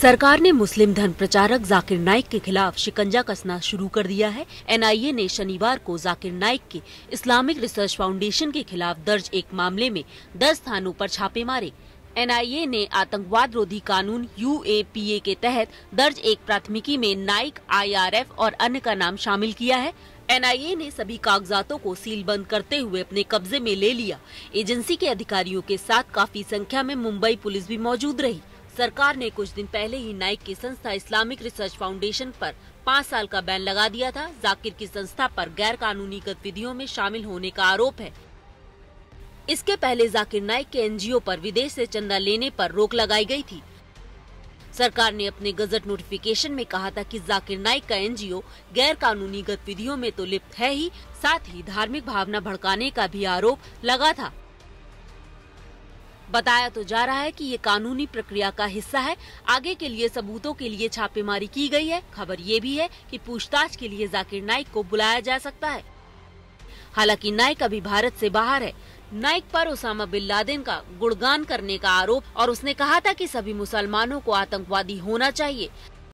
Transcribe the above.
सरकार ने मुस्लिम धर्म प्रचारक जाकिर नाइक के खिलाफ शिकंजा कसना शुरू कर दिया है एनआईए ने शनिवार को जाकिर नाइक के इस्लामिक रिसर्च फाउंडेशन के खिलाफ दर्ज एक मामले में 10 स्थानों पर छापे मारे एनआईए ने आतंकवाद रोधी कानून यू के तहत दर्ज एक प्राथमिकी में नाइक आई और अन्य का नाम शामिल किया है एनआईए ने सभी कागजातों को सील बंद करते हुए अपने कब्जे में ले लिया एजेंसी के अधिकारियों के साथ काफी संख्या में मुंबई पुलिस भी मौजूद रही सरकार ने कुछ दिन पहले ही नाइक की संस्था इस्लामिक रिसर्च फाउंडेशन पर पाँच साल का बैन लगा दिया था जाकिर की संस्था पर गैर कानूनी गतिविधियों में शामिल होने का आरोप है इसके पहले जाकिर नाइक के एनजीओ पर विदेश से चंदा लेने पर रोक लगाई गई थी सरकार ने अपने गजट नोटिफिकेशन में कहा था कि जाकिर नाइक का एनजीओ गैर कानूनी गतिविधियों में तो लिप्त है ही साथ ही धार्मिक भावना भड़काने का भी आरोप लगा था बताया तो जा रहा है कि ये कानूनी प्रक्रिया का हिस्सा है आगे के लिए सबूतों के लिए छापेमारी की गई है खबर ये भी है कि पूछताछ के लिए जाकिर नाइक को बुलाया जा सकता है हालांकि नाइक अभी भारत से बाहर है नाइक पर ओसामा बिन लादेन का गुणगान करने का आरोप और उसने कहा था कि सभी मुसलमानों को आतंकवादी होना चाहिए